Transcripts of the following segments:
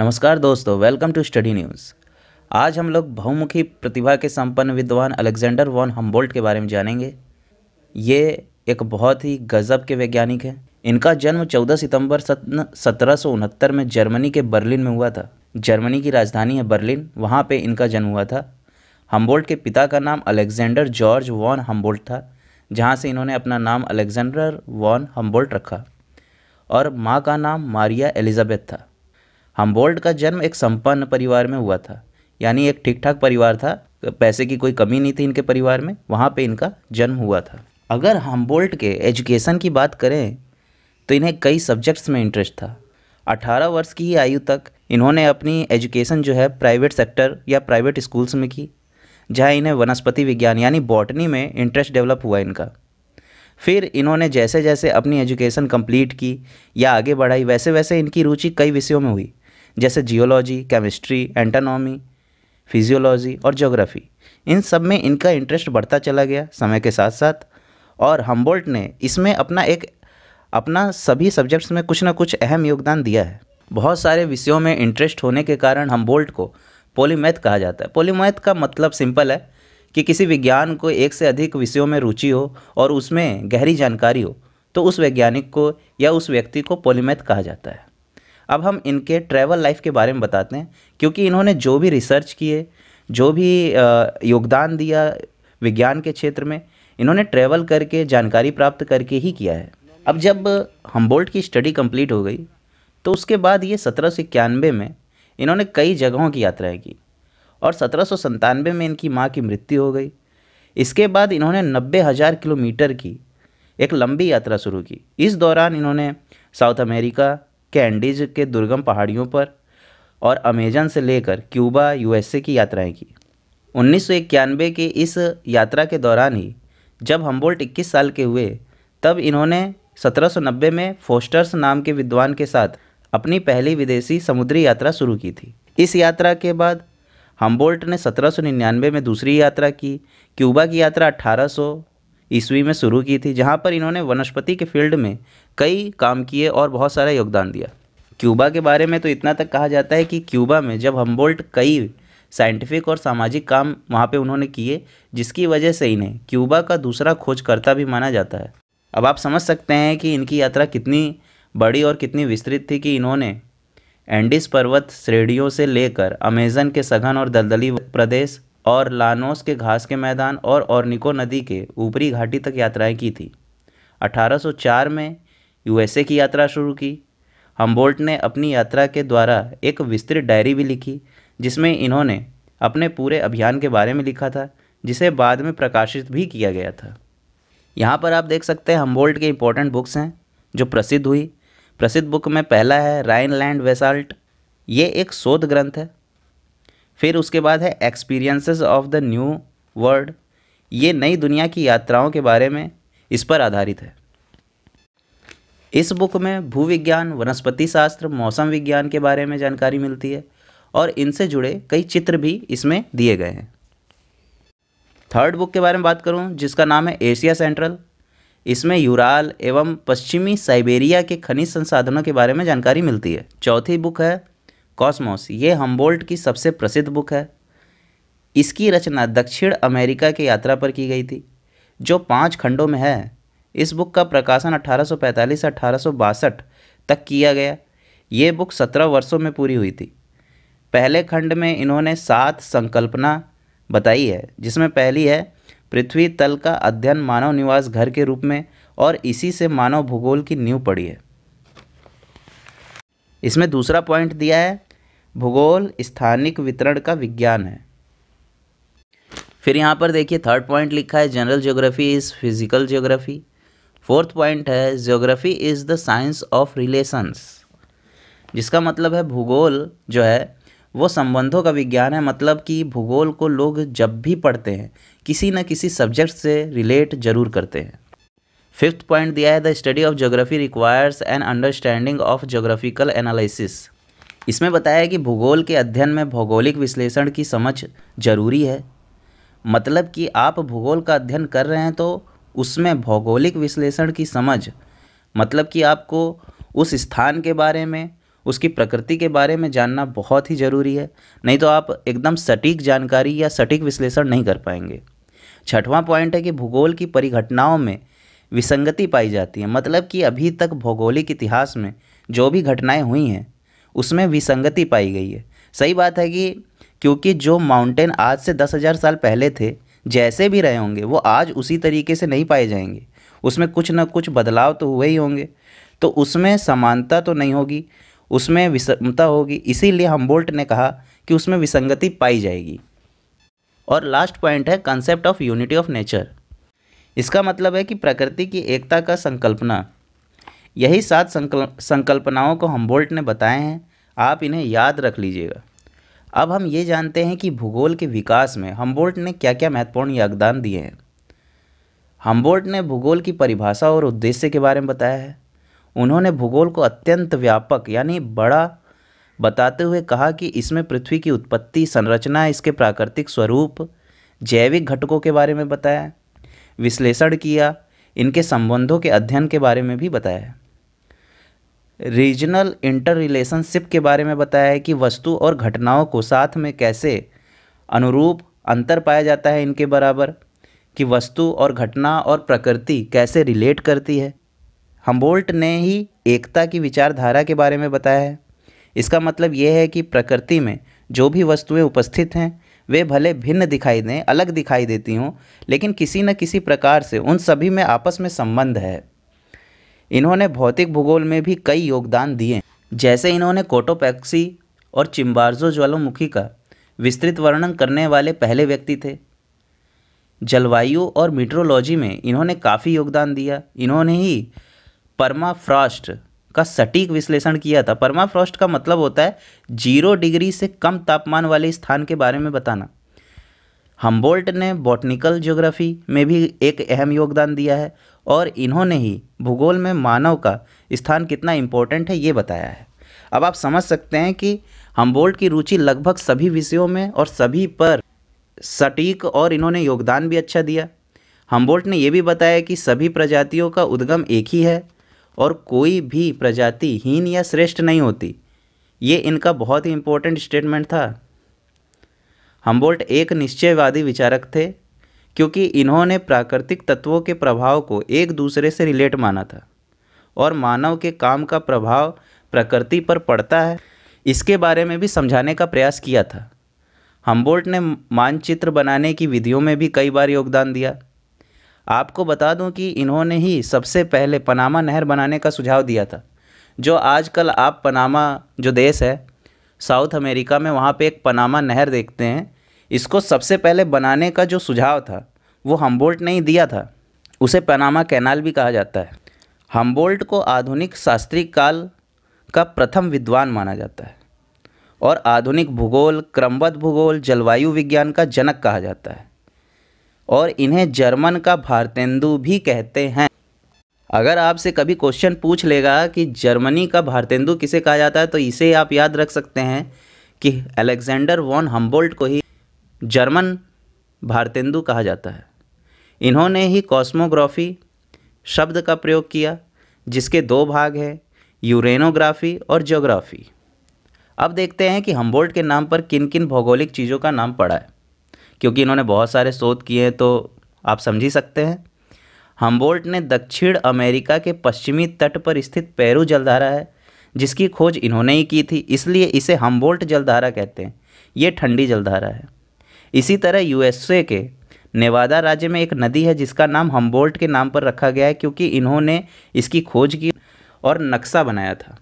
नमस्कार दोस्तों welcome to study news आज हम लोग बहुमुखी प्रतिभा के संपन्न विद्वान अलेक्जेंडर वॉन हम्बोल्ट के बारे में जानेंगे ये एक बहुत ही गज़ब के वैज्ञानिक हैं इनका जन्म 14 सितंबर सत्रह में जर्मनी के बर्लिन में हुआ था जर्मनी की राजधानी है बर्लिन वहाँ पे इनका जन्म हुआ था हम्बोल्ट के पिता का नाम अलेक्जेंडर जॉर्ज वॉन हम्बोल्ट था जहाँ से इन्होंने अपना नाम अलेक्जेंडर वॉन हम्बोल्ट रखा और माँ का नाम मारिया एलिजाबेथ था हम्बोल्ट का जन्म एक संपन्न परिवार में हुआ था यानी एक ठीक ठाक परिवार था पैसे की कोई कमी नहीं थी इनके परिवार में वहाँ पे इनका जन्म हुआ था अगर हम्बोल्ट के एजुकेशन की बात करें तो इन्हें कई सब्जेक्ट्स में इंटरेस्ट था 18 वर्ष की आयु तक इन्होंने अपनी एजुकेशन जो है प्राइवेट सेक्टर या प्राइवेट स्कूल्स में की जहाँ इन्हें वनस्पति विज्ञान यानी बॉटनी में इंटरेस्ट डेवलप हुआ इनका फिर इन्होंने जैसे जैसे अपनी एजुकेशन कंप्लीट की या आगे बढ़ाई वैसे वैसे इनकी रुचि कई विषयों में हुई जैसे जियोलॉजी केमिस्ट्री एंटानॉमी फिजियोलॉजी और ज्योग्राफी इन सब में इनका इंटरेस्ट बढ़ता चला गया समय के साथ साथ और हम्बोल्ट ने इसमें अपना एक अपना सभी सब्जेक्ट्स में कुछ ना कुछ अहम योगदान दिया है बहुत सारे विषयों में इंटरेस्ट होने के कारण हम्बोल्ट को पोलीमैथ कहा जाता है पोलीमैथ का मतलब सिंपल है कि किसी विज्ञान को एक से अधिक विषयों में रुचि हो और उसमें गहरी जानकारी हो तो उस वैज्ञानिक को या उस व्यक्ति को पोलीमैथ कहा जाता है अब हम इनके ट्रैवल लाइफ के बारे में बताते हैं क्योंकि इन्होंने जो भी रिसर्च किए जो भी योगदान दिया विज्ञान के क्षेत्र में इन्होंने ट्रैवल करके जानकारी प्राप्त करके ही किया है अब जब हम्बोल्ट की स्टडी कंप्लीट हो गई तो उसके बाद ये सत्रह सौ इक्यानवे में इन्होंने कई जगहों की यात्राएं की और सत्रह सौ संतानवे में इनकी माँ की मृत्यु हो गई इसके बाद इन्होंने नब्बे हज़ार किलोमीटर की एक लंबी यात्रा शुरू की इस दौरान इन्होंने साउथ अमेरिका कैंडीज के दुर्गम पहाड़ियों पर और अमेजन से लेकर क्यूबा यूएसए की यात्राएं की उन्नीस के इस यात्रा के दौरान ही जब हम्बोल्ट 21 साल के हुए तब इन्होंने 1790 में फोस्टर्स नाम के विद्वान के साथ अपनी पहली विदेशी समुद्री यात्रा शुरू की थी इस यात्रा के बाद हम्बोल्ट ने 1799 में दूसरी यात्रा की क्यूबा की यात्रा 1800 ईस्वी में शुरू की थी जहाँ पर इन्होंने वनस्पति के फील्ड में कई काम किए और बहुत सारा योगदान दिया क्यूबा के बारे में तो इतना तक कहा जाता है कि क्यूबा में जब हम्बोल्ट कई साइंटिफिक और सामाजिक काम वहाँ पे उन्होंने किए जिसकी वजह से इन्हें क्यूबा का दूसरा खोजकर्ता भी माना जाता है अब आप समझ सकते हैं कि इनकी यात्रा कितनी बड़ी और कितनी विस्तृत थी कि इन्होंने एंडिस पर्वत श्रेणियों से लेकर अमेजन के सघन और दलदली प्रदेश और लानोस के घास के मैदान और निको नदी के ऊपरी घाटी तक यात्राएं की थी 1804 में यूएसए की यात्रा शुरू की हम्बोल्ट ने अपनी यात्रा के द्वारा एक विस्तृत डायरी भी लिखी जिसमें इन्होंने अपने पूरे अभियान के बारे में लिखा था जिसे बाद में प्रकाशित भी किया गया था यहाँ पर आप देख सकते हैं हम्बोल्ट के इम्पोर्टेंट बुक्स हैं जो प्रसिद्ध हुई प्रसिद्ध बुक में पहला है राइन लैंड वेसाल्ट ये एक शोध ग्रंथ है फिर उसके बाद है experiences of the new world ये नई दुनिया की यात्राओं के बारे में इस पर आधारित है इस बुक में भूविज्ञान वनस्पति शास्त्र मौसम विज्ञान के बारे में जानकारी मिलती है और इनसे जुड़े कई चित्र भी इसमें दिए गए हैं थर्ड बुक के बारे में बात करूं जिसका नाम है एशिया सेंट्रल इसमें यूराल एवं पश्चिमी साइबेरिया के खनिज संसाधनों के बारे में जानकारी मिलती है चौथी बुक है कॉस्मोस ये हम्बोल्ट की सबसे प्रसिद्ध बुक है इसकी रचना दक्षिण अमेरिका की यात्रा पर की गई थी जो पाँच खंडों में है इस बुक का प्रकाशन 1845 से अठारह तक किया गया ये बुक सत्रह वर्षों में पूरी हुई थी पहले खंड में इन्होंने सात संकल्पना बताई है जिसमें पहली है पृथ्वी तल का अध्ययन मानव निवास घर के रूप में और इसी से मानव भूगोल की नींव पड़ी है इसमें दूसरा पॉइंट दिया है भूगोल स्थानिक वितरण का विज्ञान है फिर यहाँ पर देखिए थर्ड पॉइंट लिखा है general geography is physical geography fourth point है geography is the science of relations जिसका मतलब है भूगोल जो है वो संबंधों का विज्ञान है मतलब कि भूगोल को लोग जब भी पढ़ते हैं किसी न किसी सब्जेक्ट से रिलेट जरूर करते हैं फिफ्थ पॉइंट दिया है the study of geography requires an understanding of geographical analysis इसमें बताया कि भूगोल के अध्ययन में भौगोलिक विश्लेषण की समझ जरूरी है मतलब कि आप भूगोल का अध्ययन कर रहे हैं तो उसमें भौगोलिक विश्लेषण की समझ मतलब कि आपको उस स्थान के बारे में उसकी प्रकृति के बारे में जानना बहुत ही ज़रूरी है नहीं तो आप एकदम सटीक जानकारी या सटीक विश्लेषण नहीं कर पाएंगे छठवां पॉइंट है कि भूगोल की परिघटनाओं में विसंगति पाई जाती है मतलब कि अभी तक भौगोलिक इतिहास में जो भी घटनाएं हुई हैं उसमें विसंगति पाई गई है सही बात है कि क्योंकि जो माउंटेन आज से दस हज़ार साल पहले थे जैसे भी रहे होंगे वो आज उसी तरीके से नहीं पाए जाएंगे उसमें कुछ ना कुछ बदलाव तो हुए ही होंगे तो उसमें समानता तो नहीं होगी उसमें विषमता होगी इसीलिए हम्बोल्ट ने कहा कि उसमें विसंगति पाई जाएगी और लास्ट पॉइंट है concept of unity of nature इसका मतलब है कि प्रकृति की एकता का संकल्पना यही सात संकल संकल्पनाओं को हम्बोल्ट ने बताए हैं आप इन्हें याद रख लीजिएगा अब हम ये जानते हैं कि भूगोल के विकास में हम्बोल्ट ने क्या क्या महत्वपूर्ण योगदान दिए हैं हम्बोल्ट ने भूगोल की परिभाषा और उद्देश्य के बारे में बताया है उन्होंने भूगोल को अत्यंत व्यापक यानी बड़ा बताते हुए कहा कि इसमें पृथ्वी की उत्पत्ति संरचना इसके प्राकृतिक स्वरूप जैविक घटकों के बारे में बताया विश्लेषण किया इनके संबंधों के अध्ययन के बारे में भी बताया है रीजनल इंटर रिलेशनशिप के बारे में बताया है कि वस्तु और घटनाओं को साथ में कैसे अनुरूप अंतर पाया जाता है इनके बराबर कि वस्तु और घटना और प्रकृति कैसे रिलेट करती है हम्बोल्ट ने ही एकता की विचारधारा के बारे में बताया है इसका मतलब ये है कि प्रकृति में जो भी वस्तुएं उपस्थित हैं वे भले भिन्न दिखाई दें अलग दिखाई देती हों लेकिन किसी न किसी प्रकार से उन सभी में आपस में संबंध है इन्होंने भौतिक भूगोल में भी कई योगदान दिए जैसे इन्होंने कोटोपैक्सी और चिम्बार्जो ज्वालामुखी का विस्तृत वर्णन करने वाले पहले व्यक्ति थे जलवायु और मीट्रोलॉजी में इन्होंने काफ़ी योगदान दिया इन्होंने ही परमाफ्रॉस्ट का सटीक विश्लेषण किया था परमाफ्रॉस्ट का मतलब होता है जीरो डिग्री से कम तापमान वाले स्थान के बारे में बताना हम्बोल्ट ने बॉटनिकल ज्योग्राफी में भी एक अहम योगदान दिया है और इन्होंने ही भूगोल में मानव का स्थान कितना इम्पोर्टेंट है ये बताया है अब आप समझ सकते हैं कि हम्बोल्ट की रुचि लगभग सभी विषयों में और सभी पर सटीक और इन्होंने योगदान भी अच्छा दिया हम्बोल्ट ने यह भी बताया कि सभी प्रजातियों का उद्गम एक ही है और कोई भी प्रजाति हीन या श्रेष्ठ नहीं होती ये इनका बहुत ही इम्पोर्टेंट स्टेटमेंट था हम्बोल्ट एक निश्चयवादी विचारक थे क्योंकि इन्होंने प्राकृतिक तत्वों के प्रभाव को एक दूसरे से रिलेट माना था और मानव के काम का प्रभाव प्रकृति पर पड़ता है इसके बारे में भी समझाने का प्रयास किया था हम्बोल्ट ने मानचित्र बनाने की विधियों में भी कई बार योगदान दिया आपको बता दूं कि इन्होंने ही सबसे पहले पनामा नहर बनाने का सुझाव दिया था जो आजकल आप पनामा जो देश है साउथ अमेरिका में वहाँ पे एक पनामा नहर देखते हैं इसको सबसे पहले बनाने का जो सुझाव था वो हम्बोल्ट ने ही दिया था उसे पनामा कैनाल भी कहा जाता है हम्बोल्ट को आधुनिक शास्त्रीय काल का प्रथम विद्वान माना जाता है और आधुनिक भूगोल क्रमबद्ध भूगोल जलवायु विज्ञान का जनक कहा जाता है और इन्हें जर्मन का भारतेंदु भी कहते हैं अगर आपसे कभी क्वेश्चन पूछ लेगा कि जर्मनी का भारतेंदु किसे कहा जाता है तो इसे आप याद रख सकते हैं कि अलेक्जेंडर वॉन हम्बोल्ट को ही जर्मन भारतेंदु कहा जाता है इन्होंने ही कॉस्मोग्राफी शब्द का प्रयोग किया जिसके दो भाग हैं यूरेनोग्राफी और ज्योग्राफी अब देखते हैं कि हम्बोल्ट के नाम पर किन किन भौगोलिक चीज़ों का नाम पड़ा है क्योंकि इन्होंने बहुत सारे शोध किए हैं तो आप समझ ही सकते हैं हम्बोल्ट ने दक्षिण अमेरिका के पश्चिमी तट पर स्थित पेरू जलधारा है जिसकी खोज इन्होंने ही की थी इसलिए इसे हम्बोल्ट जलधारा कहते हैं ये ठंडी जलधारा है इसी तरह यूएसए के नेवादा राज्य में एक नदी है जिसका नाम हम्बोल्ट के नाम पर रखा गया है क्योंकि इन्होंने इसकी खोज की और नक्शा बनाया था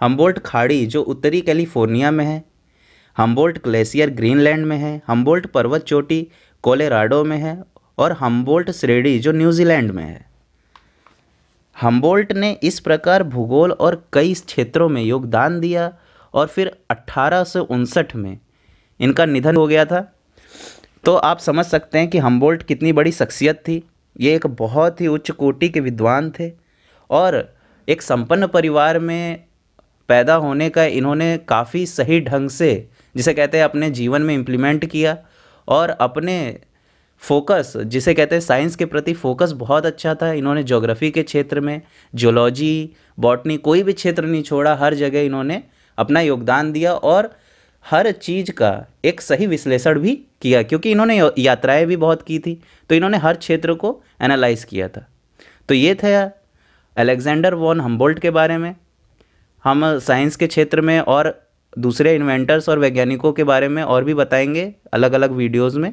हम्बोल्ट खाड़ी जो उत्तरी कैलिफोर्निया में है हम्बोल्ट ग्लेशियर ग्रीनलैंड में है हम्बोल्ट पर्वत चोटी कोलेराडो में है और हम्बोल्ट श्रेणी जो न्यूजीलैंड में है हम्बोल्ट ने इस प्रकार भूगोल और कई क्षेत्रों में योगदान दिया और फिर अट्ठारह में इनका निधन हो गया था तो आप समझ सकते हैं कि हम्बोल्ट कितनी बड़ी शख्सियत थी ये एक बहुत ही उच्च कोटि के विद्वान थे और एक संपन्न परिवार में पैदा होने का इन्होंने काफ़ी सही ढंग से जिसे कहते हैं अपने जीवन में इम्प्लीमेंट किया और अपने फोकस जिसे कहते हैं साइंस के प्रति फोकस बहुत अच्छा था इन्होंने जोग्राफ़ी के क्षेत्र में जोलॉजी बॉटनी कोई भी क्षेत्र नहीं छोड़ा हर जगह इन्होंने अपना योगदान दिया और हर चीज़ का एक सही विश्लेषण भी किया क्योंकि इन्होंने यात्राएं भी बहुत की थी तो इन्होंने हर क्षेत्र को एनालाइज किया था तो ये था अलेक्जेंडर वॉन हम्बोल्ट के बारे में हम साइंस के क्षेत्र में और दूसरे इन्वेंटर्स और वैज्ञानिकों के बारे में और भी बताएंगे अलग अलग वीडियोज़ में